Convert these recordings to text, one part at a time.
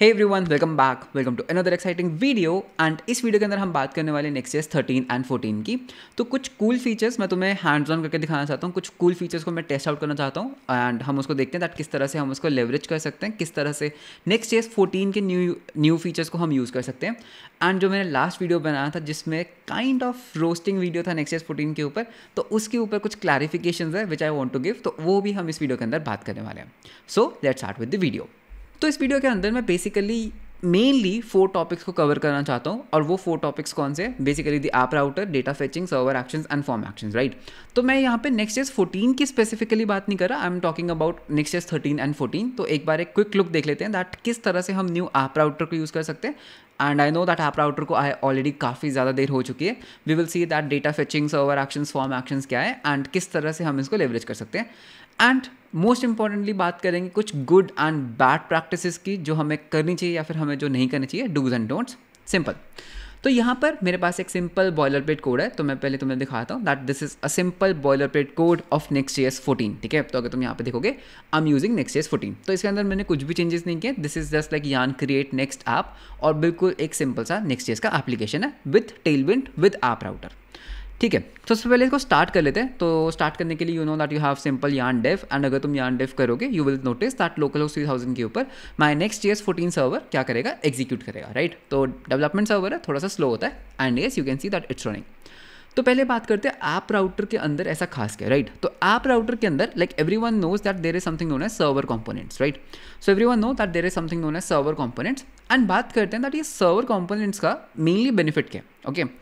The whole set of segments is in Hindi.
Hey one welcome back welcome to another exciting video and इस वीडियो के अंदर हम बात करने वाले next year thirteen and fourteen की तो कुछ कूल फीचर्स मैं तुम्हें हैंड्स ऑन करके दिखाना चाहता हूँ कुछ कूल cool फीचर्स को मैं टेस्ट आउट करना चाहता हूँ एंड हम उसको देखते हैं दैट किस तरह से हम उसको लेवरेज कर सकते हैं किस तरह से नेक्स्ट ईयर फोर्टीन के न्यू न्यू फीचर्स को हम यूज़ कर सकते हैं एंड जो मैंने लास्ट वीडियो बनाया था जिसमें काइंड ऑफ रोस्टिंग वीडियो था नेक्स्ट ईयर फोर्टीन के ऊपर तो उसके ऊपर कुछ क्लैरिफिकेशन है which I want to give तो वो भी हम इस वीडियो के अंदर बात करने वाले हैं so let's start with the video तो इस वीडियो के अंदर मैं बेसिकली मेनली फोर टॉपिक्स को कवर करना चाहता हूँ और वो फोर टॉपिक्स कौन से basically the app router data fetching server action and form action right तो मैं यहाँ पे नेक्स्ट ईयर फोर्टीन की स्पेसिफिकली बात नहीं कर रहा I am talking about next year thirteen and fourteen तो एक बार एक क्विक लुक देख लेते हैं दैट किस तरह से हम न्यू ऐप राउटर को यूज़ कर सकते हैं and I know that app router को आई ऑलरेडी काफ़ी ज़्यादा देर हो चुकी है we will see that data fetching server actions form actions क्या है एंड किस तरह से हम इसको लेवरेज कर सकते हैं एंड मोस्ट इंपॉर्टेंटली बात करेंगे कुछ गुड एंड बैड प्रैक्टिस की जो हमें करनी चाहिए या फिर हमें जो नहीं करनी चाहिए डूज एंड डोंट्स सिंपल तो यहाँ पर मेरे पास एक सिंपल बॉयलर प्लेट कोड है तो मैं पहले तुम्हें दिखाता हूँ that this is a simple boilerplate code of next year fourteen ठीक है तो अगर तुम यहाँ पे देखोगे I am using next year fourteen तो इसके अंदर मैंने कुछ भी चेंजेस नहीं किए this is just like yarn create next app और बिल्कुल एक सिंपल सा नेक्स्ट ईयर का एप्लीकेशन है with tailwind with app router ठीक है तो सबसे पहले इसको स्टार्ट कर लेते हैं तो स्टार्ट करने के लिए you know that you have simple yarn dev and अगर तुम यान डेफ करोगे you will notice that localhost three thousand के ऊपर my next year fourteen server क्या करेगा एग्जीक्यूट करेगा राइट तो डेवलपमेंट सर्वर है थोड़ा सा स्लो होता है and yes you can see that it's running तो पहले बात करते हैं ऐप राउटर के अंदर ऐसा खास क्या राइट तो ऐप राउटर के अंदर like everyone knows that there is something known है server components right so everyone know that there is something known है सर्वर कॉम्पोनेंट्स एंड बात करते हैं दैट ये सर्वर कॉम्पोनेंट्स का मेनली बेनिफिट क्या ओके okay?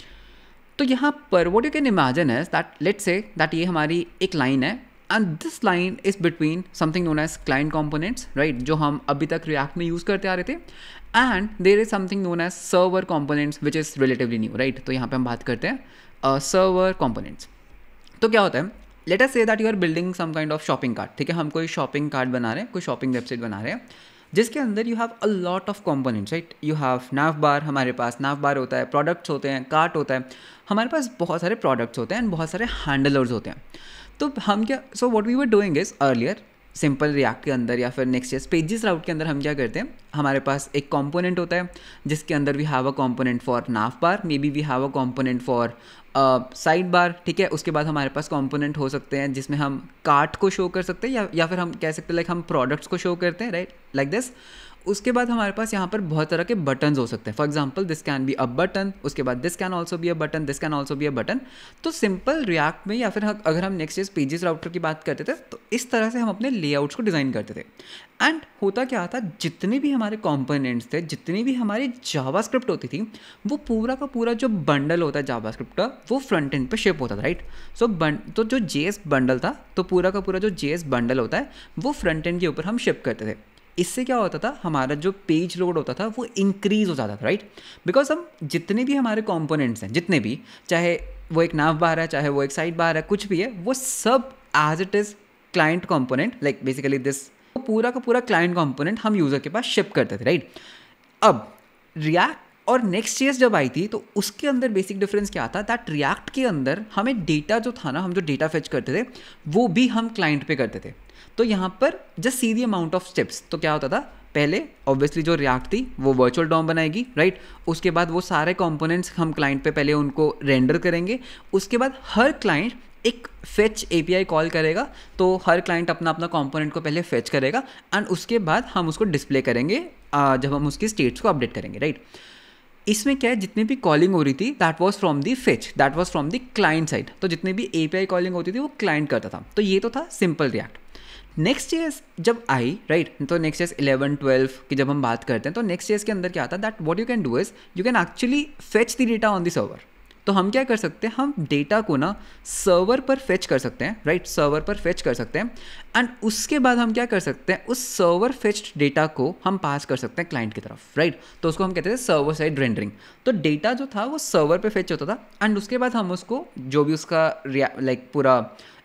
तो यहाँ पर what you can imagine is that let say that ये हमारी एक लाइन है and this line is between something known as client components right जो हम अभी तक रिएक्ट में यूज़ करते आ रहे थे and there is something known as server components which is relatively new right तो यहाँ पर हम बात करते हैं सर्वर uh, कॉम्पोनेंट्स तो क्या होता है let us say that you are building some kind of shopping card ठीक है हम कोई शॉपिंग कार्ड बना रहे हैं कोई शॉपिंग वेबसाइट बना रहे हैं जिसके अंदर you have a lot of components right you have nav bar हमारे पास नाव बार होता है प्रोडक्ट्स होते हैं कार्ट होता है हमारे पास बहुत सारे प्रोडक्ट्स होते हैं एंड बहुत सारे हैंडलर्स होते हैं तो हम क्या so what we were doing is earlier simple react के अंदर या फिर नेक्स्ट ईयर पेजेस राउट के अंदर हम क्या करते हैं हमारे पास एक कॉम्पोनेंट होता है जिसके अंदर we have a component for nav bar maybe we have a component for side bar ठीक है उसके बाद हमारे पास कंपोनेंट हो सकते हैं जिसमें हम कार्ट को शो कर सकते हैं या या फिर हम कह सकते हैं लाइक हम प्रोडक्ट्स को शो करते हैं राइट लाइक दिस उसके बाद हमारे पास यहाँ पर बहुत तरह के बटन्स हो सकते हैं for example this can be a button उसके बाद this can also be a button this can also be a button तो सिंपल रिएक्ट में या फिर अगर हम नेक्स्ट इज पेजेस राउटर की बात करते थे तो इस तरह से हम अपने लेआउट्स को डिज़ाइन करते थे एंड होता क्या था जितने भी हमारे कॉम्पोनेंट्स थे जितनी भी हमारी जावास्क्रिप्ट होती थी वो पूरा का पूरा जो बंडल होता है जावास्क्रिप्ट का वो फ्रंट एंड पे शेप होता था राइट सो बन तो जो जे बंडल था तो पूरा का पूरा जो जे बंडल होता है वो फ्रंट एंड के ऊपर हम शिप करते थे इससे क्या होता था हमारा जो पेज लोड होता था वो इंक्रीज़ हो जाता था राइट बिकॉज हम जितने भी हमारे कॉम्पोनेंट्स हैं जितने भी चाहे वो एक नाव बाहर है चाहे वो एक साइड बाहर है कुछ भी है वो सब as it is client component like basically this पूरा का पूरा क्लाइंट कॉम्पोनेंट हम यूज़र के पास शिप करते थे राइट अब रिएक्ट और नेक्स्ट चीज़ जब आई थी तो उसके अंदर बेसिक डिफरेंस क्या था दैट रिएक्ट के अंदर हमें डेटा जो था ना हम जो डेटा फेच करते थे वो भी हम क्लाइंट पे करते थे तो यहाँ पर just see the amount of steps तो क्या होता था पहले ऑब्वियसली जो रिएक्ट थी वो वर्चुअल डॉम बनाएगी राइट उसके बाद वो सारे कॉम्पोनेंट्स हम क्लाइंट पे पहले उनको रेंडर करेंगे उसके बाद हर क्लाइंट एक फेच ए कॉल करेगा तो हर क्लाइंट अपना अपना कंपोनेंट को पहले फेच करेगा एंड उसके बाद हम उसको डिस्प्ले करेंगे जब हम उसकी स्टेट्स को अपडेट करेंगे राइट right? इसमें क्या है जितने भी कॉलिंग हो रही थी that was from the fetch that was from the client side तो जितने भी ए कॉलिंग होती थी वो क्लाइंट करता था तो ये तो था सिंपल रिएक्ट नेक्स्ट ईयर्स जब आई राइट right, तो नेक्स्ट ईयर्स इलेवन ट्वेल्व की जब हम बात करते हैं तो नेक्स्ट ईयर्स के अंदर क्या आता है that what you can do is you can actually fetch the data on the server तो हम क्या कर सकते हैं हम डेटा को ना सर्वर पर फेच कर सकते हैं राइट सर्वर पर फेच कर सकते हैं एंड उसके बाद हम क्या कर सकते हैं उस सर्वर फेच्ड डेटा को हम पास कर सकते हैं क्लाइंट की तरफ राइट तो उसको हम कहते थे सर्वर साइड रेंडरिंग तो डेटा जो था वो सर्वर पर फेच होता था एंड उसके बाद हम उसको जो भी उसका लाइक पूरा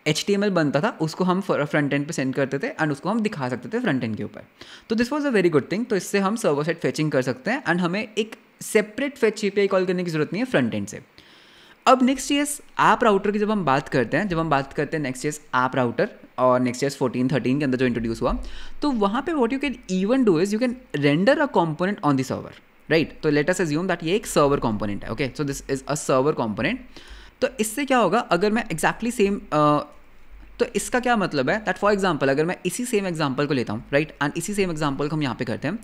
एच बनता था उसको हम फ्रंट एंड पे सेंड करते थे एंड उसको हम दिखा सकते थे फ्रंट एंड के ऊपर तो this was a very good thing तो इससे हम सर्वर साइड फेचिंग कर सकते हैं एंड हमें एक सेपरेट फेच ए कॉल करने की जरूरत नहीं है फ्रंट एंड से अब नेक्स्ट ईयर्स आप राउटर की जब हम बात करते हैं जब हम बात करते हैं नेक्स्ट ईयर्स आप राउटर और नेक्स्ट ईयर्स फोर्टीन थर्टीन के अंदर जो इंट्रोड्यूस हुआ तो वहाँ पे what you can even do is you can render a component on the server right तो लेट अस एज्यूम दैट ये एक सर्वर कॉम्पोनेंट है okay so this is a server component तो इससे क्या होगा अगर मैं एग्जैक्टली सेम तो इसका क्या मतलब है दैट फॉर एग्जाम्पल अगर मैं इसी सेम एग्जाम्पल को लेता हूँ राइट एंड इसी सेम एग्जाम्पल को हम यहाँ पे करते हैं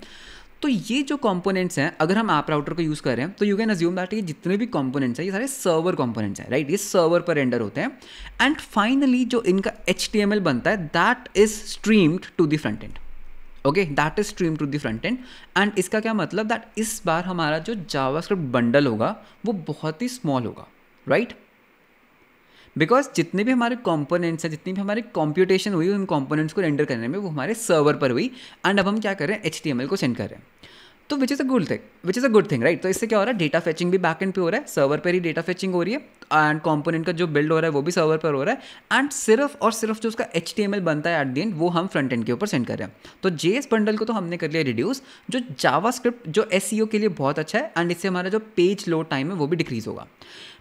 तो ये जो कॉम्पोनेंट्स हैं अगर हम आप राउटर को यूज़ कर रहे हैं तो यू कैन अज्यूम दैट ये जितने भी कॉम्पोनेंट्स हैं ये सारे सर्वर कॉम्पोनेंट्स हैं राइट ये सर्वर पर रेंडर होते हैं एंड फाइनली जो इनका एच बनता है that is streamed to the front end okay that is stream to the front end and इसका क्या मतलब दैट इस बार हमारा जो जावास्क्रिप्ट बंडल होगा वो बहुत ही स्मॉल होगा राइट right? बिकॉज जितने भी हमारे कॉम्पोनेंट्स हैं जितनी भी हमारी कॉम्प्यूटेशन हुई उन कॉम्पोनेंट्स को रेंडर करने में वो हमारे सर्वर पर हुई एंड अब हम क्या कर रहे हैं एच को सेंड कर रहे हैं तो which is a good thing which is a good thing right तो इससे क्या हो रहा है डेटा फैचिंग भी बैक एंड पे हो रहा है सर्वर पर ही डेटा फैचिंग हो रही है एंड कॉम्पोनेंट का जो बिल्ड हो रहा है वो भी सर्वर पर हो रहा है एंड सिर्फ और सिर्फ जो उसका एच टी बनता है एट दी एंड वो हम फ्रंट एंड के ऊपर सेंड कर रहे हैं तो जे एस बंडल को तो हमने कर लिया रिड्यूस जो जावा स्क्रिप्ट जो एस सी ओ के लिए बहुत अच्छा है एंड इससे हमारा जो पेज लोड टाइम है वो भी डिक्रीज होगा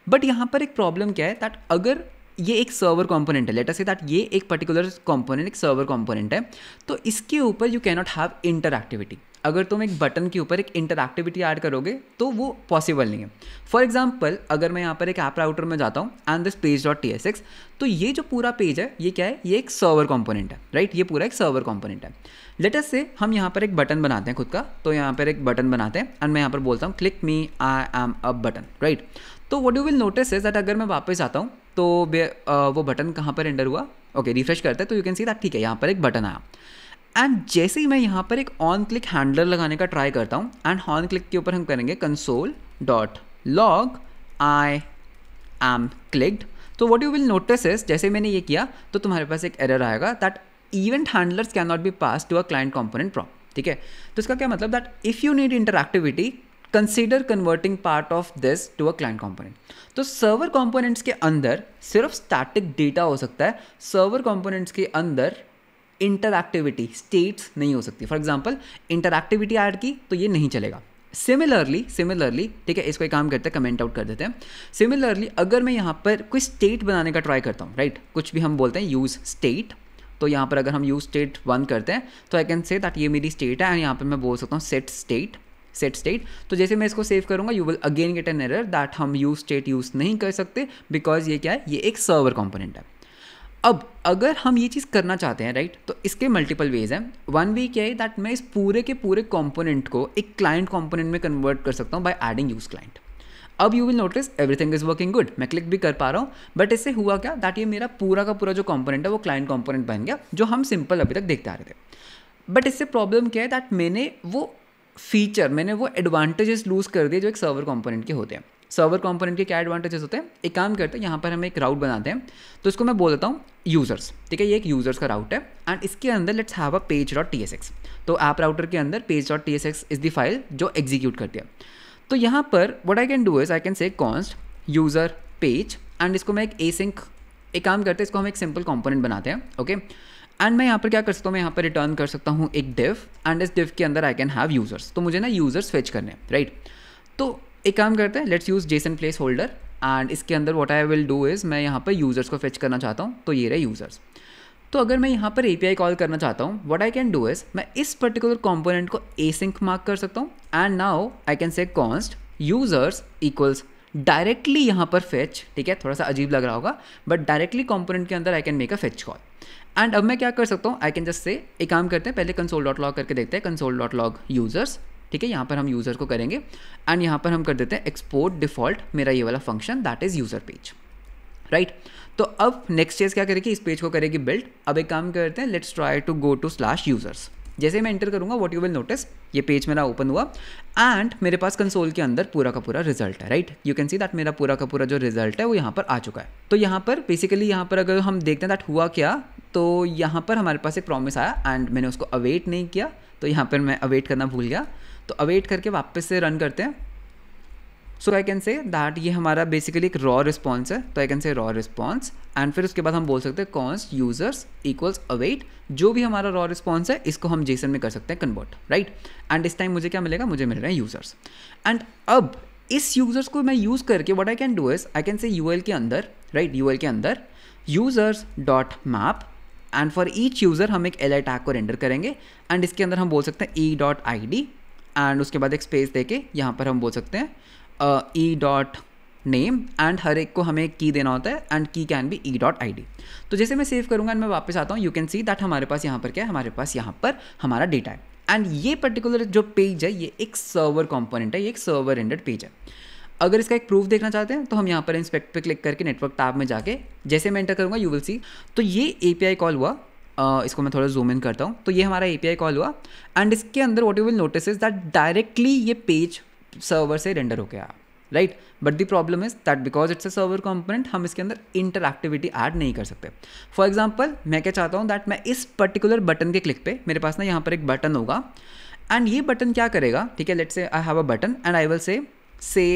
बट यहाँ पर एक प्रॉब्लम क्या है दैट अगर ये एक सर्वर कंपोनेंट है लेटर से दैट ये एक पर्टिकुलर कंपोनेंट एक सर्वर कंपोनेंट है तो इसके ऊपर यू कैनॉट हैव इंटरएक्टिविटी अगर तुम एक बटन के ऊपर एक एक्टिविटी ऐड करोगे तो वो पॉसिबल नहीं है फॉर एग्जाम्पल अगर मैं यहाँ पर एक ऐप राउटर में जाता हूँ and this page dot T S X तो ये जो पूरा पेज है ये क्या है ये एक सर्वर कॉम्पोनेंट है राइट ये पूरा एक सर्वर कॉम्पोनेंट है लेटेस्ट से हम यहाँ पर एक बटन बनाते हैं खुद का तो यहाँ पर एक बटन बनाते हैं एंड मैं यहाँ पर बोलता हूँ click me I am a button right तो what you will notice is that अगर मैं वापस आता हूँ तो वो बटन कहाँ पर एंडर हुआ ओके रिफ्रेश करते हैं तो यू कैन सी दैट ठीक है यहाँ पर एक बटन आया एंड जैसे ही मैं यहाँ पर एक ऑन क्लिक हैंडलर लगाने का ट्राई करता हूँ एंड ऑन क्लिक के ऊपर हम करेंगे console dot log I am clicked तो what you will notice is जैसे मैंने ये किया तो तुम्हारे पास एक एरर आएगा that event handlers cannot be pass to a client component prop ठीक है तो इसका क्या मतलब that if you need interactivity consider converting part of this to a client component तो सर्वर कॉम्पोनेंट्स के अंदर सिर्फ स्टैटिक डेटा हो सकता है सर्वर कॉम्पोनेंट्स के अंदर इंटरएक्टिविटी स्टेट्स नहीं हो सकती फॉर एग्जाम्पल इंटरएक्टिविटी ऐड की तो ये नहीं चलेगा सिमिलरली सिमिलरली ठीक है इसको एक काम करते हैं कमेंट आउट कर देते हैं सिमिलरली अगर मैं यहाँ पर कोई स्टेट बनाने का ट्राई करता हूँ राइट right? कुछ भी हम बोलते हैं यूज़ स्टेट तो यहाँ पर अगर हम यूज स्टेट वन करते हैं तो आई कैन से दैट ये मेरी स्टेट है एंड यहाँ पर मैं बोल सकता हूँ सेट स्टेट सेट स्टेट तो जैसे मैं इसको सेव करूँगा you will again get an error that हम यूज स्टेट यूज़ नहीं कर सकते बिकॉज ये क्या है ये एक सर्वर कॉम्पोनेंट है अब अगर हम ये चीज़ करना चाहते हैं राइट तो इसके मल्टीपल वेज हैं वन वे क्या है दैट मैं इस पूरे के पूरे कॉम्पोनेंट को एक क्लाइंट कॉम्पोनेंट में कन्वर्ट कर सकता हूँ बाय एडिंग यूज क्लाइंट अब you will notice everything is working good मैं क्लिक भी कर पा रहा हूँ बट इससे हुआ क्या दैट ये मेरा पूरा का पूरा जो कॉम्पोनेंट है वो क्लाइंट कॉम्पोनेंट बन गया जो हम सिंपल अभी तक देखते आ रहे थे बट इससे प्रॉब्लम क्या है दैट मैंने वो फीचर मैंने वो एडवांटेजेस लूज़ कर दिए जो एक सर्वर कंपोनेंट के होते हैं सर्वर कंपोनेंट के क्या एडवांटेजेस होते हैं एक काम करते हैं यहाँ पर हम एक राउट बनाते हैं तो इसको मैं बोल देता हूँ यूज़र्स ठीक है ये एक यूज़र्स का राउट है एंड इसके अंदर let's have a page dot T S X तो ऐप राउटर के अंदर page dot T S X is the file जो एग्जीक्यूट करती है तो यहाँ पर what I can do is I can say const user page and इसको मैं एक ए एक काम करते हैं इसको हम एक सिंपल कॉम्पोनेंट बनाते हैं ओके okay? एंड मैं यहाँ पर क्या कर सकता हूँ मैं यहाँ पर रिटर्न कर सकता हूँ एक डिव एंड इस डिव के अंदर आई कैन हैव यूज़र्स तो मुझे ना यूज़र्स फेच करने हैं राइट तो एक काम करते हैं let's use JSON placeholder and इसके अंदर what I will do is मैं यहाँ पर यूज़र्स को फेच करना चाहता हूँ तो ये रहे यूज़र्स तो अगर मैं यहाँ पर ए कॉल करना चाहता हूँ what I can do is मैं इस पर्टिकुलर कॉम्पोनेंट को ए सिंक मार्क कर सकता हूँ and now I can say const users equals directly यहाँ पर फेच ठीक है थोड़ा सा अजीब लग रहा होगा बट डायरेक्टली कॉम्पोनेंट के अंदर I can make a fetch call and अब मैं क्या कर सकता हूँ आई कैन जस्ट से एक काम करते हैं पहले कंसोल डॉट लॉग करके देखते हैं कंसोल डॉट लॉग यूजर्स ठीक है यहाँ पर हम यूज़र को करेंगे एंड यहाँ पर हम कर देते हैं एक्सपोर्ट डिफॉल्ट मेरा ये वाला function that is user page right तो अब नेक्स्ट चेज क्या करेगी इस पेज को करेगी बिल्ड अब एक काम करते हैं let's try to go to slash users जैसे मैं एंटर करूँगा वॉट यू विल नोटिस ये पेज मेरा ओपन हुआ एंड मेरे पास कंसोल के अंदर पूरा का पूरा रिजल्ट है right you can see that मेरा पूरा का पूरा जो रिजल्ट है वो यहाँ पर आ चुका है तो यहाँ पर बेसिकली यहाँ पर अगर हम देखते हैं दैट हुआ क्या तो यहाँ पर हमारे पास एक प्रॉमिस आया एंड मैंने उसको अवेट नहीं किया तो यहाँ पर मैं अवेट करना भूल गया तो अवेट करके वापस से रन करते हैं सो आई कैन से दैट ये हमारा बेसिकली एक रॉ रिस्पॉन्स है तो I can say raw response and फिर उसके बाद हम बोल सकते हैं कॉन्स यूजर्स इक्वल्स अवेट जो भी हमारा रॉ रिस्पॉन्स है इसको हम जेसन में कर सकते हैं कन्वर्ट राइट एंड इस टाइम मुझे क्या मिलेगा मुझे मिल रहा है यूजर्स एंड अब इस यूजर्स को मैं यूज़ करके what I can do is I can say U के अंदर राइट यू के अंदर users dot map and for each user हम एक एल आई टैग को रेंडर करेंगे एंड इसके अंदर हम बोल सकते हैं E dot I D and उसके बाद एक स्पेस देके यहाँ पर हम बोल सकते हैं ई डॉट नेम एंड हर एक को हमें की देना होता है and key can be E dot I D तो जैसे मैं सेव करूँगा एंड मैं वापस आता हूँ यू कैन सी दैट हमारे पास यहाँ पर क्या है हमारे पास यहाँ पर हमारा डेटा है एंड ये पर्टिकुलर जो पेज है ये एक सर्वर कॉम्पोनेंट है ये एक सर्वर एंडेड पेज है अगर इसका एक प्रूफ देखना चाहते हैं तो हम यहाँ पर इंस्पेक्ट पे क्लिक करके नेटवर्क टैब में जाके जैसे मैं एंटर करूँगा यू विल सी तो ये ए कॉल हुआ Uh, इसको मैं थोड़ा जूम इन करता हूँ तो ये हमारा ए कॉल हुआ एंड इसके अंदर what you will notice is that directly ये पेज सर्वर से रेंडर हो गया right but the problem is that because it's a server component हम इसके अंदर एक्टिविटी ऐड नहीं कर सकते फॉर एग्जाम्पल मैं क्या चाहता हूँ दैट मैं इस पर्टिकुलर बटन के क्लिक पे मेरे पास ना यहाँ पर एक बटन होगा एंड ये बटन क्या करेगा ठीक है let say I have a button and I will say say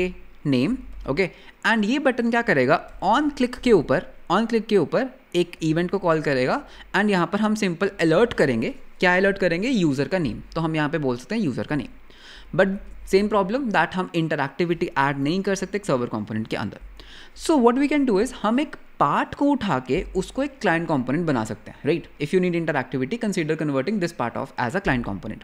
name okay and ये बटन क्या करेगा ऑन क्लिक के ऊपर ऑन क्लिक के ऊपर एक इवेंट को कॉल करेगा एंड यहाँ पर हम सिंपल अलर्ट करेंगे क्या अलर्ट करेंगे यूज़र का नेम तो हम यहाँ पे बोल सकते हैं यूज़र का name but same problem that हम इंटरक्टिविटी ऐड नहीं कर सकते सर्वर कॉम्पोनेंट के अंदर so what we can do is हम एक पार्ट को उठा के उसको एक क्लाइंट कॉम्पोनेंट बना सकते हैं right if you need interactivity consider converting this part of as a client component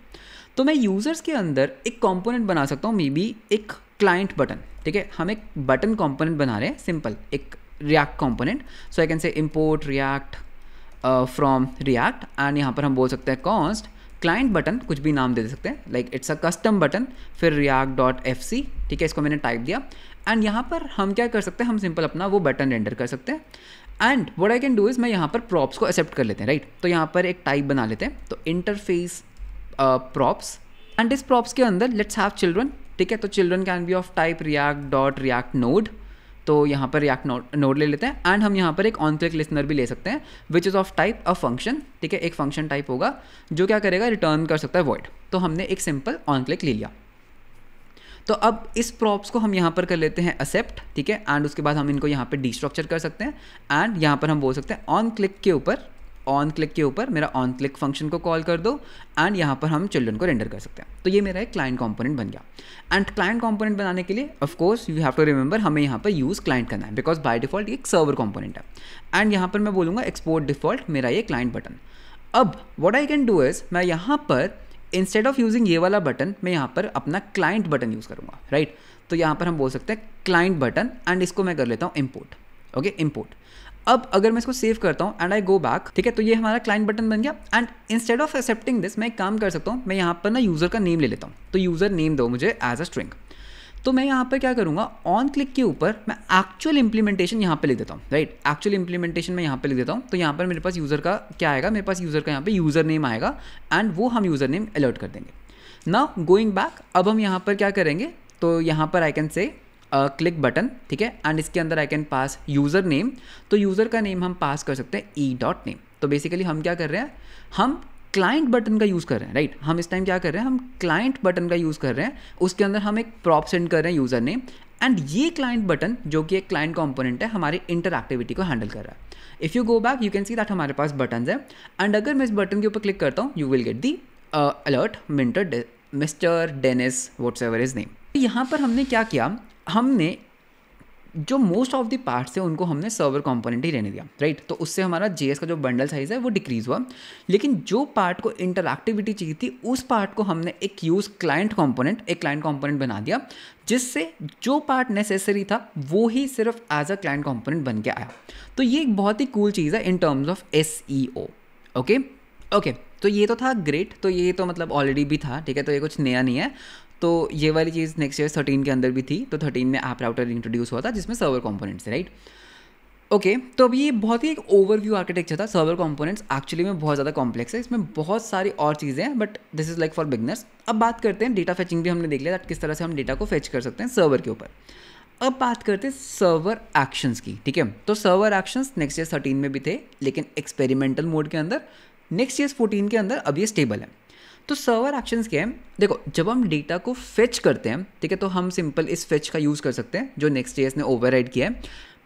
तो मैं यूजर्स के अंदर एक कॉम्पोनेंट बना सकता हूँ मे बी एक क्लाइंट बटन ठीक है हम एक बटन कॉम्पोनेंट बना रहे हैं सिंपल एक React component so I can say import React from React and यहाँ पर हम बोल सकते हैं कॉन्स्ट क्लाइंट बटन कुछ भी नाम दे सकते हैं like it's a custom button फिर रियाग डॉट एफ सी ठीक है इसको मैंने टाइप दिया एंड यहाँ पर हम क्या कर सकते हैं हम सिंपल अपना वो बटन रेंडर कर सकते हैं and what I can do is मैं यहाँ पर प्रॉप्स को एक्सेप्ट कर लेते हैं राइट right? तो यहाँ पर एक टाइप बना लेते हैं तो इंटरफेस प्रॉप्स एंड इस प्रॉप्स के अंदर लेट्स हैव चिल्ड्रन ठीक है तो children can be of type React dot React node तो यहाँ पर रिएक्ट नोड नोड ले लेते हैं एंड हम यहाँ पर एक ऑन क्लिक लिसनर भी ले सकते हैं which is of type a function ठीक है एक फंक्शन टाइप होगा जो क्या करेगा रिटर्न कर सकता है वॉइड तो हमने एक सिंपल ऑन क्लिक ले लिया तो अब इस प्रॉप्स को हम यहाँ पर कर लेते हैं एक्सेप्ट ठीक है एंड उसके बाद हम इनको यहाँ पर डिस्ट्रक्चर कर सकते हैं एंड यहाँ पर हम बोल सकते हैं ऑन क्लिक के ऊपर ऑन क्लिक के ऊपर मेरा ऑन क्लिक फंक्शन को कॉल कर दो एंड यहाँ पर हम चिल्ड्रन को रेंडर कर सकते हैं तो ये मेरा एक क्लाइंट कॉम्पोनेंट बन गया एंड क्लाइंट कॉम्पोनेंट बनाने के लिए of course you have to remember हमें यहाँ पर यूज़ क्लाइंट करना है बिकॉज बाय डिफॉल्ट एक सर्वर कॉम्पोनेंट है एंड यहाँ पर मैं बोलूँगा एक्सपोर्ट डिफॉल्ट मेरा ये क्लाइंट बटन अब what I can do is मैं यहाँ पर इंस्टेड ऑफ यूजिंग ये वाला बटन मैं यहाँ पर अपना क्लाइंट बटन यूज़ करूँगा राइट right? तो यहाँ पर हम बोल सकते हैं क्लाइंट बटन एंड इसको मैं कर लेता हूँ इम्पोर्ट ओके इम्पोर्ट अब अगर मैं इसको सेव करता हूँ एंड आई गो बैक ठीक है तो ये हमारा क्लाइंट बटन बन गया and instead of accepting this मैं एक काम कर सकता हूँ मैं यहाँ पर ना यूज़र का नेम ले लेता हूँ तो यूज़र नेम दो मुझे एज अ स्ट्रिंग तो मैं यहाँ पर क्या करूँगा ऑन क्लिक के ऊपर मैं एक्चुअल इंप्लीमेंटेशन यहाँ पर लिख देता हूँ राइट एक्चुअल इंप्लीमेंटेशन मैं यहाँ पर लिख देता हूँ तो यहाँ पर मेरे पास यूज़र का क्या आएगा मेरे पास यूज़र का यहाँ पर यूज़र नेम आएगा एंड वो हम यूज़र नेम अलर्ट कर देंगे ना गोइंग बैक अब हम यहाँ पर क्या करेंगे तो यहाँ पर I can say click button ठीक है एंड इसके अंदर I can pass user name तो यूज़र का नेम हम पास कर सकते हैं ई डॉट नेम तो बेसिकली हम क्या कर रहे हैं हम क्लाइंट बटन का यूज़ कर रहे हैं राइट हम इस टाइम क्या कर रहे हैं हम क्लाइंट बटन का यूज़ कर रहे हैं उसके अंदर हम एक प्रॉप सेंड कर रहे हैं यूज़र नेम एंड ये क्लाइंट बटन जो कि एक क्लाइंट कॉम्पोनेंट है हमारी इंटरएक्टिविटी को हैंडल कर रहा है if you go back you can see that हमारे पास बटन है एंड अगर मैं इस बटन के ऊपर क्लिक करता हूँ you will get the alert minter mister Dennis whatsoever is name यहाँ पर हमने क्या किया हमने जो मोस्ट ऑफ द पार्ट्स थे उनको हमने सर्वर कंपोनेंट ही रहने दिया राइट right? तो उससे हमारा जे का जो बंडल साइज है वो डिक्रीज हुआ लेकिन जो पार्ट को इंटरक्टिविटी चाहिए थी उस पार्ट को हमने एक यूज़ क्लाइंट कंपोनेंट एक क्लाइंट कंपोनेंट बना दिया जिससे जो पार्ट नेसेसरी था वो ही सिर्फ एज अ क्लाइंट कॉम्पोनेंट बन के आया तो ये एक बहुत ही कूल cool चीज़ है in terms of S okay okay तो ये तो था ग्रेट तो ये तो मतलब ऑलरेडी भी था ठीक है तो ये कुछ नया नहीं है तो ये वाली चीज़ नेक्स्ट ईयर थर्टीन के अंदर भी थी तो थर्टीन में ऐप राउटर इंट्रोड्यूस हुआ था जिसमें सर्वर कॉम्पोनेंट्स है राइट ओके okay, तो अब ये बहुत ही एक ओवरव्यू आर्किटेक्चर था सर्वर कंपोनेंट्स एक्चुअली में बहुत ज़्यादा कॉम्प्लेक्स है इसमें बहुत सारी और चीज़ें हैं but this is like for beginners अब बात करते हैं डेटा फेचिंग भी हमने देख लिया किस तरह से हम डेटा को फेच कर सकते हैं सर्वर के ऊपर अब बात करते हैं सर्वर एक्शंस की ठीक है तो server actions Next year thirteen में भी थे लेकिन एक्सपेरिमेंटल मोड के अंदर नेक्स्ट ईयर फोर्टीन के अंदर अब ये स्टेबल है तो सर्वर एक्शन क्या है देखो जब हम डेटा को फेच करते हैं ठीक है तो हम सिंपल इस फेच का यूज़ कर सकते हैं जो नेक्स्ट डे ने ओवर किया है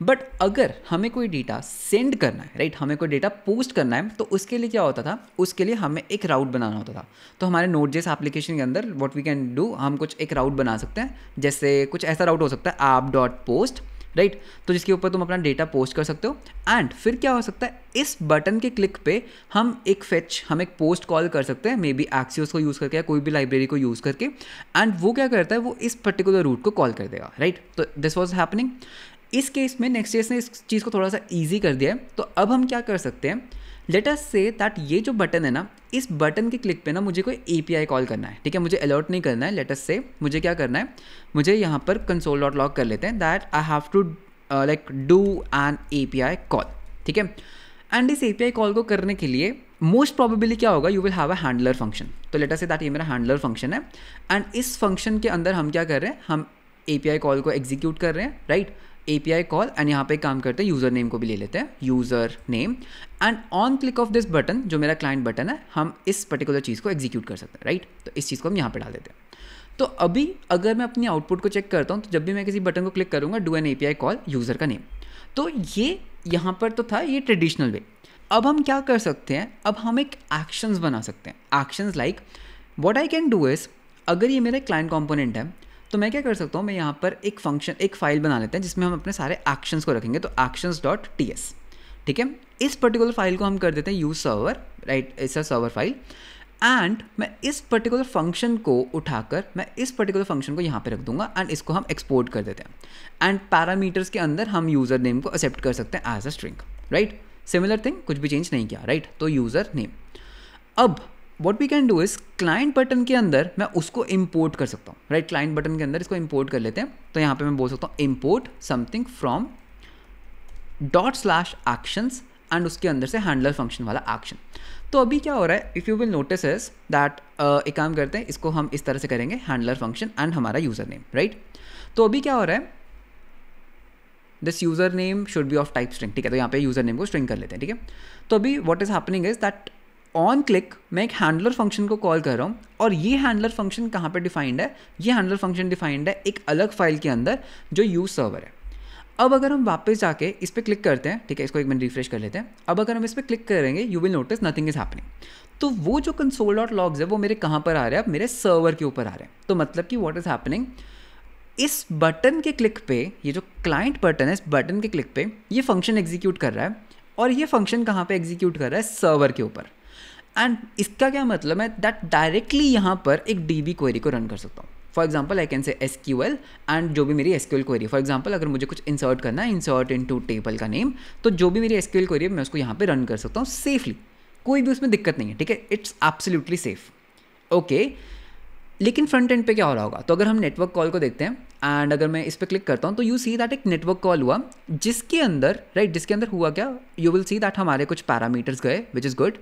बट अगर हमें कोई डेटा सेंड करना है राइट हमें कोई डेटा पोस्ट करना है तो उसके लिए क्या होता था उसके लिए हमें एक राउट बनाना होता था तो हमारे नोट जेस एप्लीकेशन के अंदर व्हाट वी कैन डू हम कुछ एक राउट बना सकते हैं जैसे कुछ ऐसा राउट हो सकता है ऐप डॉट पोस्ट राइट तो जिसके ऊपर तुम अपना डेटा पोस्ट कर सकते हो एंड फिर क्या हो सकता है इस बटन के क्लिक पे हम एक फेच हम एक पोस्ट कॉल कर सकते हैं मे बी एक्सियोस को यूज़ करके या कोई भी लाइब्रेरी को यूज़ करके एंड वो क्या करता है वो इस पर्टिकुलर रूट को कॉल कर देगा राइट तो दिस वॉज हैपनिंग इस केस में नेक्स्ट ने इस चीज़ को थोड़ा सा ईजी कर दिया है तो अब हम क्या कर सकते हैं लेटस से दैट ये जो बटन है ना इस बटन के क्लिक पे ना मुझे कोई ए कॉल करना है ठीक है मुझे अलर्ट नहीं करना है लेटस से मुझे क्या करना है मुझे यहाँ पर कंसोल डॉट लॉक कर लेते हैं that I have to like do an A call ठीक है एंड इस ए कॉल को करने के लिए मोस्ट प्रॉबेबली क्या होगा you will have a handler function तो लेटस से दैट ये मेरा हैंडलर फंक्शन है एंड इस फंक्शन के अंदर हम क्या कर रहे हैं हम ए कॉल को एग्जीक्यूट कर रहे हैं right right? A P I call and यहाँ पे काम करते हैं यूज़र नेम को भी ले लेते हैं user name and on click of this button जो मेरा क्लाइंट बटन है हम इस पर्टिकुलर चीज़ को एग्जीक्यूट कर सकते हैं राइट तो इस चीज़ को हम यहाँ पर डाल देते हैं तो अभी अगर मैं अपनी आउटपुट को चेक करता हूँ तो जब भी मैं किसी बटन को क्लिक करूँगा do an A P I call यूज़र का नेम तो ये यहाँ पर तो था ये ट्रेडिशनल वे अब हम क्या कर सकते हैं अब हम एक एक्शंस बना सकते हैं actions like what I can do is अगर ये मेरा क्लाइंट कॉम्पोनेंट है तो मैं क्या कर सकता हूँ मैं यहाँ पर एक फंक्शन एक फाइल बना लेते हैं जिसमें हम अपने सारे एक्शंस को रखेंगे तो एक्शंस डॉट टी एस ठीक है इस पर्टिकुलर फाइल को हम कर देते हैं यूज सर्वर राइट इस सर्वर फाइल एंड मैं इस पर्टिकुलर फंक्शन को उठाकर मैं इस पर्टिकुलर फंक्शन को यहाँ पे रख दूंगा एंड इसको हम एक्सपोर्ट कर देते हैं एंड पैरामीटर्स के अंदर हम यूज़र नेम को एक्सेप्ट कर सकते हैं as a string right similar thing कुछ भी चेंज नहीं किया राइट right? तो यूज़र नेम अब वॉट वी कैन डू इस क्लाइंट बटन के अंदर मैं उसको इम्पोर्ट कर सकता हूँ राइट क्लाइंट बटन के अंदर इसको इम्पोर्ट कर लेते हैं तो यहाँ पे मैं बोल सकता हूँ import something from dot slash actions and उसके अंदर से हैंडलर फंक्शन वाला एक्शन तो अभी क्या हो रहा है if you will notice is that एक काम करते हैं इसको हम इस तरह से करेंगे हैंडलर फंक्शन एंड हमारा यूज़र नेम राइट तो अभी क्या हो रहा है this user name should be of type string ठीक है तो यहाँ पे यूज़र नेम को स्ट्रिंग कर लेते हैं ठीक है तो अभी what is happening is that on click मैं एक हैंडलर फंक्शन को कॉल कर रहा हूँ और ये हैंडलर फंक्शन कहाँ पे डिफाइंड है ये हैंडलर फंक्शन डिफाइंड है एक अलग फाइल के अंदर जो यूज सर्वर है अब अगर हम वापस जाके इस पर क्लिक करते हैं ठीक है इसको एक मिनट रिफ्रेश कर लेते हैं अब अगर हम इस पर क्लिक करेंगे you will notice nothing is happening तो वो जो कंसोल डॉट लॉग्स है वो मेरे कहाँ पर आ रहे हैं अब मेरे सर्वर के ऊपर आ रहे हैं तो मतलब कि वॉट इज़ हैपनिंग इस बटन के क्लिक पे ये जो क्लाइंट बटन है इस बटन के क्लिक पे ये फंक्शन एग्जीक्यूट कर रहा है और ये फंक्शन कहाँ पे एग्जीक्यूट कर रहा है सर्वर के ऊपर एंड इसका क्या मतलब है दैट डायरेक्टली यहाँ पर एक डी बी क्वेरी को रन कर सकता हूँ for example I can say S Q L and जो भी मेरी S Q L query for example अगर मुझे कुछ इंसर्ट करना है इंसर्ट इन टू टेबल का नेम तो जो भी मेरी एस क्यू एल क्वेरी है मैं उसको यहाँ पर रन कर सकता हूँ सेफली कोई भी उसमें दिक्कत नहीं है ठीक है इट्स एब्सोल्यूटली सेफ ओके लेकिन फ्रंट एंड पे क्या हो रहा होगा तो अगर हम नेटवर्क कॉल को देखते हैं एंड अगर मैं इस पर क्लिक करता हूँ तो यू सी दैट एक नेटवर्क कॉल हुआ जिसके अंदर राइट right, जिसके अंदर हुआ क्या यू विल सी दैट हमारे कुछ पैरामीटर्स गए विच इज़ गुड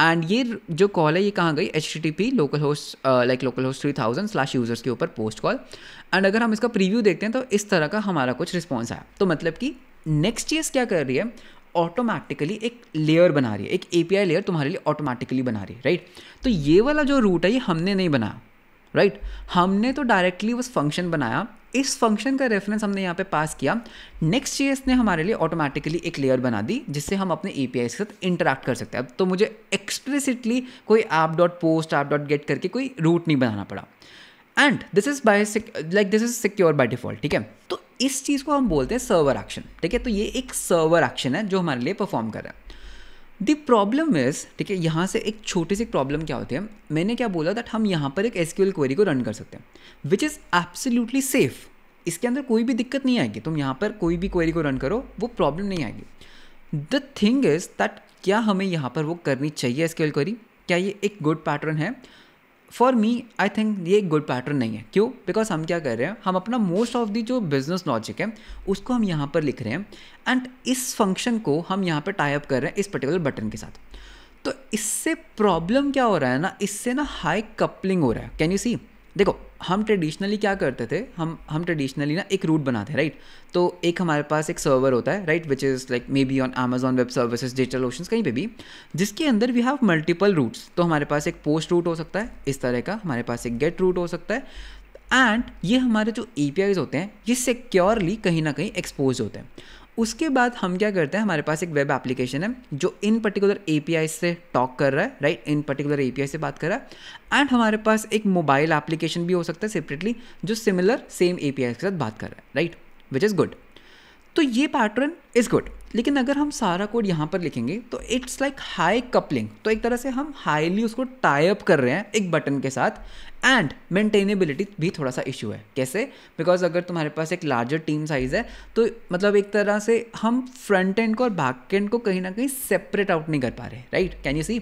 एंड ये जो कॉल है ये कहाँ गई H T T P localhost like localhost three thousand slash users के ऊपर पोस्ट कॉल एंड अगर हम इसका प्रीव्यू देखते हैं तो इस तरह का हमारा कुछ रिस्पॉन्स आया तो मतलब कि नेक्स्ट चीज़ क्या कर रही है ऑटोमेटिकली एक लेयर बना रही है एक ए पी आई लेयर तुम्हारे लिए ऑटोमेटिकली बना रही है राइट right? तो ये वाला जो रूट है ये हमने नहीं बनाया राइट right? हमने तो डायरेक्टली उस फंक्शन बनाया इस फंक्शन का रेफरेंस हमने यहाँ पे पास किया नेक्स्ट जी ने हमारे लिए ऑटोमेटिकली एक लेयर बना दी जिससे हम अपने ए के साथ इंटरेक्ट कर सकते हैं तो मुझे एक्सप्लिसिटली कोई app dot post app dot get करके कोई रूट नहीं बनाना पड़ा and this is by like this is secure by default ठीक है तो इस चीज़ को हम बोलते हैं सर्वर एक्शन ठीक है तो ये एक सर्वर एक्शन है जो हमारे लिए परफॉर्म कर रहा है द प्रॉब्लम इज ठीक है यहाँ से एक छोटी सी प्रॉब्लम क्या होती है मैंने क्या बोला दैट हम यहाँ पर एक एस क्वेरी को रन कर सकते हैं विच इज़ एब्सोल्यूटली सेफ इसके अंदर कोई भी दिक्कत नहीं आएगी तुम यहाँ पर कोई भी क्वेरी को रन करो वो प्रॉब्लम नहीं आएगी द थिंग इज़ दैट क्या हमें यहाँ पर वो करनी चाहिए एस क्वेरी क्या ये एक गुड पैटर्न है फॉर मी आई थिंक ये एक गुड पैटर्न नहीं है क्यों बिकॉज हम क्या कर रहे हैं हम अपना मोस्ट ऑफ दी जो बिजनेस लॉजिक है उसको हम यहाँ पर लिख रहे हैं एंड इस फंक्शन को हम यहाँ पर टाई अप कर रहे हैं इस पर्टिकुलर बटन के साथ तो इससे प्रॉब्लम क्या हो रहा है ना इससे ना हाई कपलिंग हो रहा है कैन यू सी देखो हम ट्रेडिशनली क्या करते थे हम हम ट्रेडिशनली ना एक रूट बनाते हैं राइट तो एक हमारे पास एक सर्वर होता है right which is like maybe on Amazon Web Services Digital Ocean कहीं पे भी जिसके अंदर वी हैव मल्टीपल रूट्स तो हमारे पास एक पोस्ट रूट हो सकता है इस तरह का हमारे पास एक गेट रूट हो सकता है एंड ये हमारे जो ए होते हैं ये सिक्योरली कहीं ना कहीं एक्सपोज होते हैं उसके बाद हम क्या करते हैं हमारे पास एक वेब एप्लीकेशन है जो इन पर्टिकुलर ए से टॉक कर रहा है राइट इन पर्टिकुलर ए से बात कर रहा है एंड हमारे पास एक मोबाइल एप्लीकेशन भी हो सकता है सेपरेटली जो सिमिलर सेम ए के साथ बात कर रहा है राइट विच इज़ गुड तो ये पैटर्न इज़ गुड लेकिन अगर हम सारा कोड यहाँ पर लिखेंगे तो इट्स लाइक हाई कपलिंग तो एक तरह से हम हाईली उसको टाइप कर रहे हैं एक बटन के साथ एंड मेंटेनेबिलिटी भी थोड़ा सा इशू है कैसे बिकॉज अगर तुम्हारे पास एक लार्जर टीम साइज है तो मतलब एक तरह से हम फ्रंट एंड को और बैक एंड को कहीं ना कहीं सेपरेट आउट नहीं कर पा रहे राइट कैन यू सी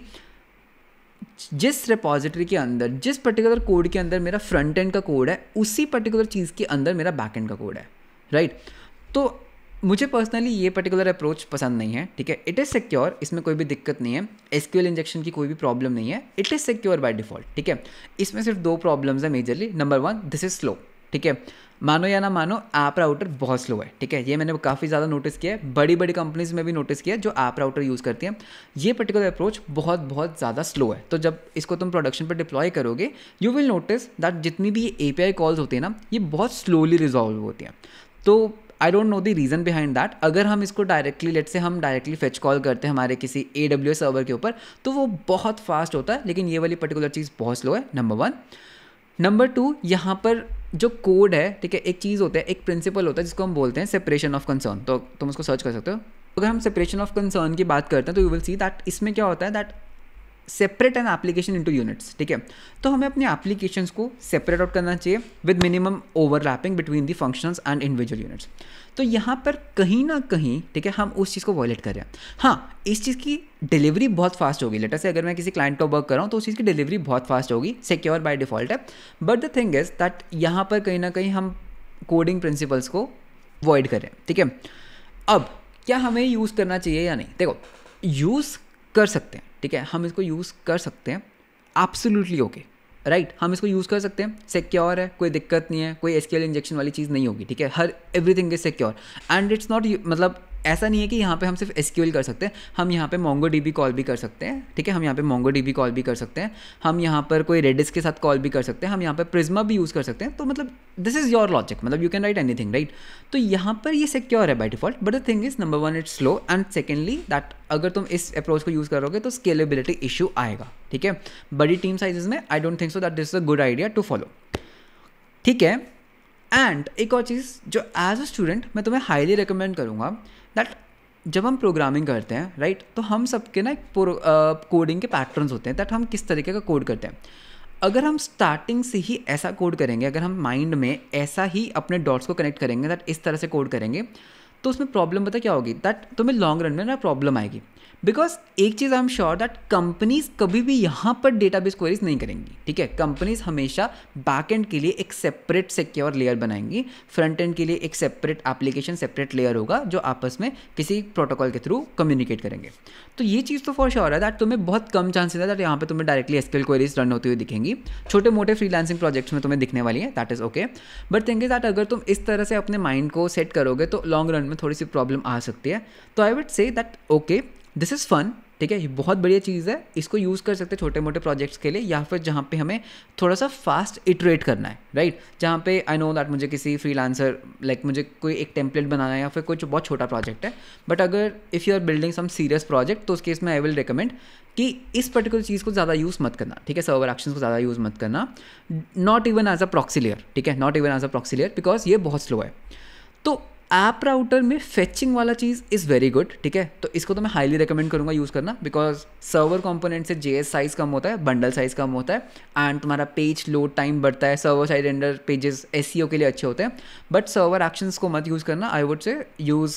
जिस रिपोजिटरी के अंदर जिस पर्टिकुलर कोड के अंदर मेरा फ्रंट एंड का कोड है उसी पर्टिकुलर चीज़ के अंदर मेरा बैक एंड का कोड है राइट right? तो मुझे पर्सनली ये पर्टिकुलर अप्रोच पसंद नहीं है ठीक है इट इज़ सिक्योर इसमें कोई भी दिक्कत नहीं है एसक्यूएल इंजेक्शन की कोई भी प्रॉब्लम नहीं है it is secure by default ठीक है इसमें सिर्फ दो प्रॉब्लम्स है majorly number one this is slow ठीक है मानो या ना मानो ऐप राउटर बहुत स्लो है ठीक है ये मैंने काफ़ी ज़्यादा नोटिस किया है बड़ी बड़ी कंपनीज में भी नोटिस किया जो ऐप राउटर यूज़ करती हैं ये पर्टिकुलर अप्रोच बहुत बहुत ज़्यादा स्लो है तो जब इसको तुम प्रोडक्शन पर डिप्लॉय करोगे यू विल नोटिस दैट जितनी भी ए पी आई कॉल्स होती हैं ना ये बहुत स्लोली रिजॉल्व होती हैं तो I don't know the reason behind that अगर हम इसको डायरेक्टली लेट से हम डायरेक्टली फेच कॉल करते हैं हमारे किसी ए डब्ल्यू सर्वर के ऊपर तो वो बहुत फास्ट होता है लेकिन ये वाली पर्टिकुलर चीज़ बहुत स्लो है नंबर वन नंबर टू यहाँ पर जो कोड है ठीक है एक चीज़ होता है एक प्रिंसिपल होता है जिसको हम बोलते हैं सेपरेशन ऑफ कंसर्न तो तुम उसको सर्च कर सकते हो अगर हम सेपरेशन ऑफ कंसर्न की बात करते हैं तो यू विल सी दैट इसमें क्या होता है that separate an application into units ठीक है तो हमें अपने एप्लीकेशंस को सेपरेट आउट करना चाहिए with minimum overlapping between the functions and individual units तो यहाँ पर कहीं ना कहीं ठीक है हम उस चीज़ को वॉयलेट कर रहे हैं हाँ इस चीज़ की डिलीवरी बहुत फास्ट होगी लेटर से अगर मैं किसी क्लाइंट को वर्क कर रहा हूँ तो उस चीज़ की डिलीवरी बहुत फास्ट होगी सिक्योर बाय डिफॉल्ट है but the thing is that यहाँ पर कहीं ना कहीं हम कोडिंग प्रिंसिपल्स को वॉइड कर रहे हैं ठीक है अब क्या हमें यूज़ करना चाहिए या नहीं देखो यूज़ कर सकते हैं ठीक है हम इसको यूज़ कर सकते हैं एब्सोल्युटली ओके राइट हम इसको यूज़ कर सकते हैं सिक्योर है कोई दिक्कत नहीं है कोई एस इंजेक्शन वाली चीज़ नहीं होगी ठीक है हर everything is secure and it's not मतलब ऐसा नहीं है कि यहाँ पे हम सिर्फ एस कर सकते हैं हम यहाँ पे मोंगो डी कॉल भी कर सकते हैं ठीक है हम यहाँ पे मोंगो डी कॉल भी कर सकते हैं हम यहाँ पर कोई रेडिस के साथ कॉल भी कर सकते हैं हम यहाँ पर प्रिज्मा भी यूज़ कर सकते हैं तो मतलब दिस इज़ योर लॉजिक मतलब you can write any right तो यहाँ पर ये सिक्योर है by default but the thing is number one it's slow and secondly that अगर तुम इस अप्रोच को यूज़ करोगे तो स्केलेबिलिटी इशू आएगा ठीक है बड़ी टीम साइजेस में I don't think so that this is a good idea to follow ठीक है एंड एक और चीज़ जो एज अ स्टूडेंट मैं तुम्हें हाईली रिकमेंड करूँगा दैट जब हम प्रोग्रामिंग करते हैं राइट right, तो हम सबके ना एक कोडिंग के पैटर्न्स होते हैं दैट हम किस तरीके का कोड करते हैं अगर हम स्टार्टिंग से ही ऐसा कोड करेंगे अगर हम माइंड में ऐसा ही अपने डॉट्स को कनेक्ट करेंगे दैट इस तरह से कोड करेंगे तो उसमें प्रॉब्लम पता क्या होगी दैट तुम्हें लॉन्ग रन में ना प्रॉब्लम आएगी बिकॉज एक चीज़ I am sure that companies कभी भी यहाँ पर डेटा बेस क्वेरीज नहीं करेंगी ठीक है कंपनीज हमेशा बैक एंड के लिए एक सेपरेट सिक्योर लेयर बनाएंगी फ्रंट एंड के लिए एक सेपरेट एप्लीकेशन सेपरेट लेयर होगा जो आपस में किसी प्रोटोकॉल के थ्रू कम्युनिकेट करेंगे तो ये चीज़ तो फॉर श्योर है दैट तुम्हें बहुत कम चांसेस है दैट यहाँ पर तुम्हें डायरेक्टली एसकेल क्वेरीज रन होती हुई दिखेंगी छोटे मोटे फ्रीलांसिंग प्रोजेक्ट्स में तुम्हें दिखने वाली है that is okay but thing is that अगर तुम इस तरह से अपने माइंड को सेट करोगे तो लॉन्ग रन में में थोड़ी सी प्रॉब्लम आ सकती है तो I would say that okay this is fun ठीक है ये बहुत बढ़िया चीज़ है इसको यूज़ कर सकते हैं छोटे मोटे प्रोजेक्ट्स के लिए या फिर जहाँ पे हमें थोड़ा सा फास्ट इटरेट करना है राइट जहाँ पे आई नो दैट मुझे किसी लांसर लाइक मुझे कोई एक टेम्पलेट बनाना है या फिर कुछ बहुत छोटा प्रोजेक्ट है बट अगर if you are building some serious project तो उस केस में आई विल रिकमेंड कि इस पर्टिकुलर चीज़ को ज़्यादा यूज़ मत करना ठीक है सर्वर एक्शन को ज़्यादा यूज़ मत करना not even as a proxy layer ठीक है not even as a proxy layer because ये बहुत स्लो है तो ऐप राउटर में फेचिंग वाला चीज़ इज़ वेरी गुड ठीक है तो इसको तो मैं हाईली रिकमेंड करूँगा यूज़ करना बिकॉज सर्वर कॉम्पोनेंट से जे साइज़ कम होता है बंडल साइज़ कम होता है एंड तुम्हारा पेज लोड टाइम बढ़ता है सर्वर साइड रेंडर पेजेस एस के लिए अच्छे होते हैं बट सर्वर एक्शंस को मत यूज़ करना I would say use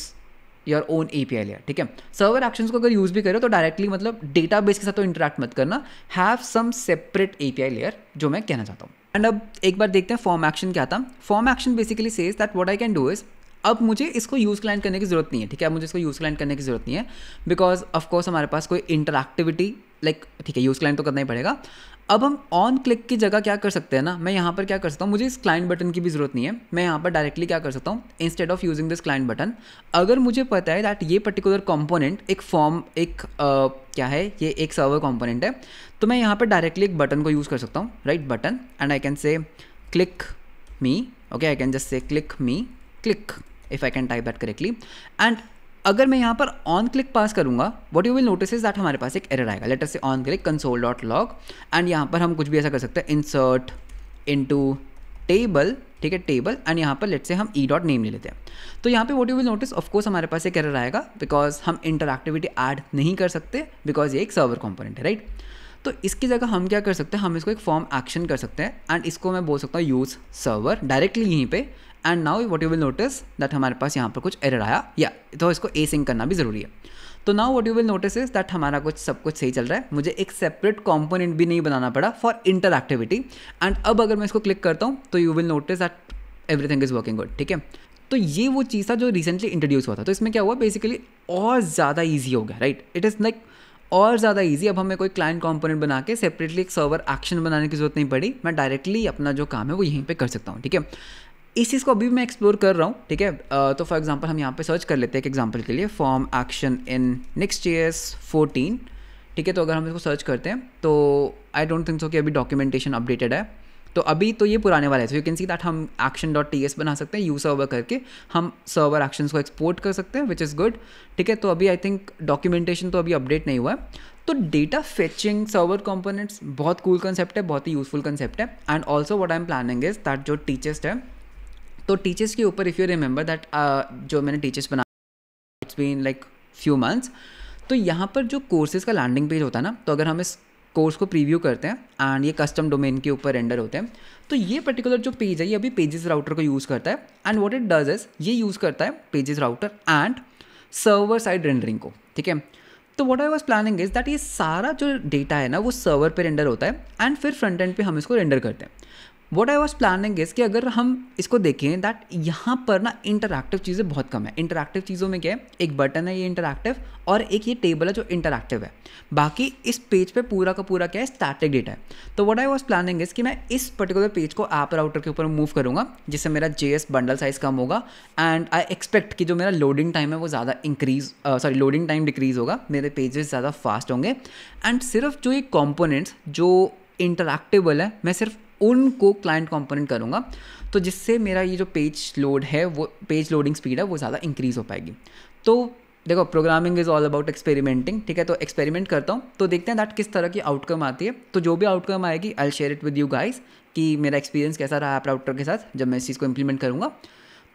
your own A P I layer ठीक है सर्वर एक्शन को अगर यूज़ भी करो तो डायरेक्टली मतलब डेटा बेस के साथ तो इंटरेक्ट मत करना have some separate A P I layer जो मैं कहना चाहता हूँ एंड अब एक बार देखते हैं फॉर्म एक्शन क्या था form action basically says that what I can do is अब मुझे इसको यूज़ क्लाइंट करने की ज़रूरत नहीं है ठीक है अब मुझे इसको यूज़ क्लाइंट करने की ज़रूरत नहीं है बिकॉज ऑफकोर्स हमारे पास कोई इंटरक्टिविटी लाइक ठीक है यूज़ क्लाइंट तो करना ही पड़ेगा अब हम ऑन क्लिक की जगह क्या कर सकते हैं ना मैं यहाँ पर क्या कर सकता हूँ मुझे इस क्लाइंट बटन की भी ज़रूरत नहीं है मैं यहाँ पर डायरेक्टली क्या कर सकता हूँ instead of using this client button अगर मुझे पता है दैट ये पर्टिकुलर कॉम्पोनेंट एक फॉर्म एक आ, क्या है ये एक सर्वर कॉम्पोनेंट है तो मैं यहाँ पर डायरेक्टली एक बटन को यूज़ कर सकता हूँ right button and I can say click me okay I can just say click me click if I can type that correctly and अगर मैं यहाँ पर ऑन क्लिक पास करूँगा what you will notice is that हमारे पास एक एरर आएगा later say on click console dot log and यहाँ पर हम कुछ भी ऐसा कर सकते हैं इंसर्ट टू टेबल ठीक है टेबल एंड यहाँ पर लेट से हम ई डॉट नेम ले लेते हैं तो यहाँ पे what you will notice of course हमारे पास एक एरर आएगा बिकॉज हम इंटरक्टिविटी ऐड नहीं कर सकते बिकॉज ये एक सर्वर कॉम्पोनेंट है राइट तो इसकी जगह हम क्या कर सकते हैं हम इसको एक फॉर्म एक्शन कर सकते हैं एंड इसको मैं बोल सकता हूँ यूज़ सर्वर डायरेक्टली यहीं पर and now what you will notice that हमारे पास यहाँ पर कुछ एरर आया या तो इसको ए सिंक करना भी ज़रूरी है तो now what you will notice is that हमारा कुछ सब कुछ सही चल रहा है मुझे एक सेपरेट कॉम्पोनेंट भी नहीं बनाना पड़ा फॉर इंटर एक्टिविटी एंड अब अगर मैं इसको क्लिक करता हूँ तो you will notice that everything is working good ठीक है तो ये वो चीज़ था जो रिसेंटली इंट्रोड्यूस हुआ था तो इसमें क्या हुआ बेसिकली और ज़्यादा ईजी हो गया राइट इट इज़ लाइक और ज़्यादा ईजी अब हमें कोई क्लाइंट कॉम्पोनेंट बना के सेपरेटली एक सर्वर एक्शन बनाने की जरूरत नहीं पड़ी मैं डायरेक्टली अपना जो काम है वो यहीं पर कर सकता हूँ ठीक है इस चीज़ को अभी मैं एक्सप्लोर कर रहा हूँ ठीक है तो फॉर एग्जाम्पल हम यहाँ पे सर्च कर लेते हैं एक एग्जाम्पल के लिए form action in Next E S fourteen ठीक है तो अगर हम इसको सर्च करते हैं तो आई डोंट थिंक सो कि अभी डॉक्यूमेंटेशन अपडेटेड है तो अभी तो ये पुराने वाला है so you can see that हम एक्शन डॉट टी एस बना सकते हैं यू सर्वर करके हम सर्वर एक्शंस को एक्सपोर्ट कर सकते हैं विच इज़ गुड ठीक है तो अभी आई थिंक डॉक्यूमेंटेशन तो अभी अपडेट नहीं हुआ है तो डेटा फेचिंग सर्वर कॉम्पोनेंट्स बहुत कूल cool कंसेप्ट है बहुत ही यूजफुल कंसेप्ट है and also what I am planning is that जो टीचर्स है तो टीचर्स के ऊपर इफ़ यू रिमेंबर दैट जो मैंने टीचर्स बना it's been like few months तो यहाँ पर जो कोर्सेज का लैंडिंग पेज होता है ना तो अगर हम इस कोर्स को प्रीव्यू करते हैं एंड ये कस्टम डोमेन के ऊपर रेंडर होते हैं तो ये पर्टिकुलर जो पेज है ये अभी पेजेस राउटर को यूज़ करता है and what it does is ये यूज़ करता है pages router and server side rendering को ठीक है तो what I was planning is that ये सारा जो डेटा है ना वो सर्वर पे रेंडर होता है एंड फिर फ्रंट एंड पे हम इसको रेंडर करते हैं what I was planning is कि अगर हम इसको देखें दैट यहाँ पर ना इंटरैक्टिव चीज़ें बहुत कम है इंटरैक्टिव चीज़ों में क्या है एक बटन है ये इंटरैक्टिव और एक ये टेबल है जो इंटरैक्टिव है बाकी इस पेज पे पूरा का पूरा क्या है स्टैटिक डेटा है तो what I was planning is कि मैं इस पर्टिकुलर पेज को ऐप राउटर के ऊपर मूव करूँगा जिससे मेरा जे एस बंडल साइज़ कम होगा एंड आई एक्सपेक्ट कि जो मेरा लोडिंग टाइम है वो ज़्यादा increase sorry loading time decrease होगा मेरे पेजेस ज़्यादा फास्ट होंगे एंड सिर्फ जो ये कॉम्पोनेंट्स जो इंटरैक्टेबल है मैं सिर्फ उनको क्लाइंट कंपोनेंट करूँगा तो जिससे मेरा ये जो पेज लोड है वो पेज लोडिंग स्पीड है वो ज़्यादा इंक्रीज़ हो पाएगी तो देखो programming is all about experimenting ठीक है तो एक्सपेरिमेंट करता हूँ तो देखते हैं दैट किस तरह की आउटकम आती है तो जो भी आउटकम आएगी I share it with you guys कि मेरा एक्सपीरियंस कैसा रहा आप राउटर के साथ जब मैं इस चीज़ को इम्प्लीमेंट करूँगा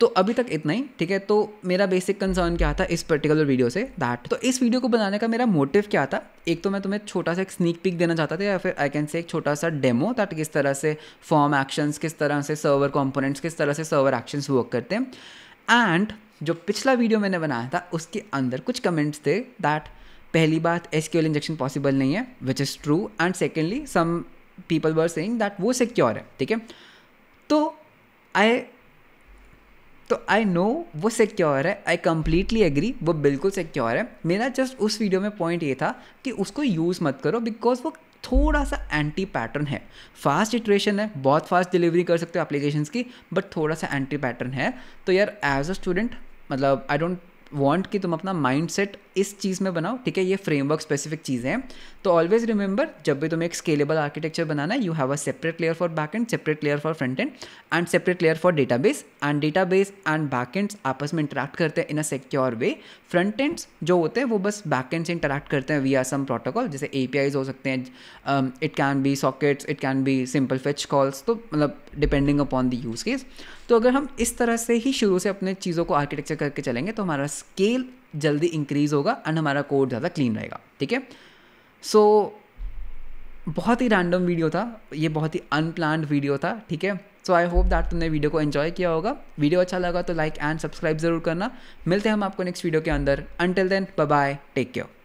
तो अभी तक इतना ही ठीक है तो मेरा बेसिक कंसर्न क्या था इस पर्टिकुलर वीडियो से दैट तो इस वीडियो को बनाने का मेरा मोटिव क्या था एक तो मैं तुम्हें छोटा सा एक स्नीक पिक देना चाहता था या फिर आई कैन से एक छोटा सा डेमो दैट किस तरह से फॉर्म एक्शंस किस तरह से सर्वर कॉम्पोनेंट्स किस तरह से सर्वर एक्शंस वर्क करते हैं एंड जो पिछला वीडियो मैंने बनाया था उसके अंदर कुछ कमेंट्स थे दैट पहली बात एस इंजेक्शन पॉसिबल नहीं है which is true and secondly some people were saying that वो सिक्योर है ठीक है तो आई तो आई नो वो सिक्योर है आई कम्प्लीटली एग्री वो बिल्कुल सिक्योर है मेरा जस्ट उस वीडियो में पॉइंट ये था कि उसको यूज़ मत करो बिकॉज वो थोड़ा सा एंटी पैटर्न है फास्ट इटरेशन है बहुत फास्ट डिलीवरी कर सकते हो एप्लीकेशंस की बट थोड़ा सा एंटी पैटर्न है तो यार एज अ स्टूडेंट मतलब आई डोंट वॉन्ट कि तुम अपना माइंड सेट इस चीज़ में बनाओ ठीक है ये फ्रेमवर्क स्पेसिफिक चीज़ें हैं तो ऑलवेज रिमेंबर जब भी तुम्हें एक स्केलेबल आर्किटेक्चर बनाना है you have a separate layer for back end separate layer for front end and separate layer for database and database and back ends आपस में इंटरेक्ट करते हैं in a secure way front ends जो होते हैं वो बस बैक एंड से इंटरेक्ट करते हैं वी आर सम प्रोटोकॉल जैसे ए पी आईज हो सकते हैं it can be sockets it can be simple fetch calls तो मतलब depending upon the use case तो अगर हम इस तरह से ही शुरू से अपने चीज़ों को आर्किटेक्चर करके चलेंगे तो हमारा स्केल जल्दी इंक्रीज़ होगा एंड हमारा कोड ज़्यादा क्लीन रहेगा ठीक है सो बहुत ही रैंडम वीडियो था ये बहुत ही अनप्लान्ड वीडियो था ठीक है सो आई होप दैट तुमने वीडियो को एंजॉय किया होगा वीडियो अच्छा लगा तो लाइक एंड सब्सक्राइब जरूर करना मिलते हैं हम आपको नेक्स्ट वीडियो के अंदर until then bye bye take care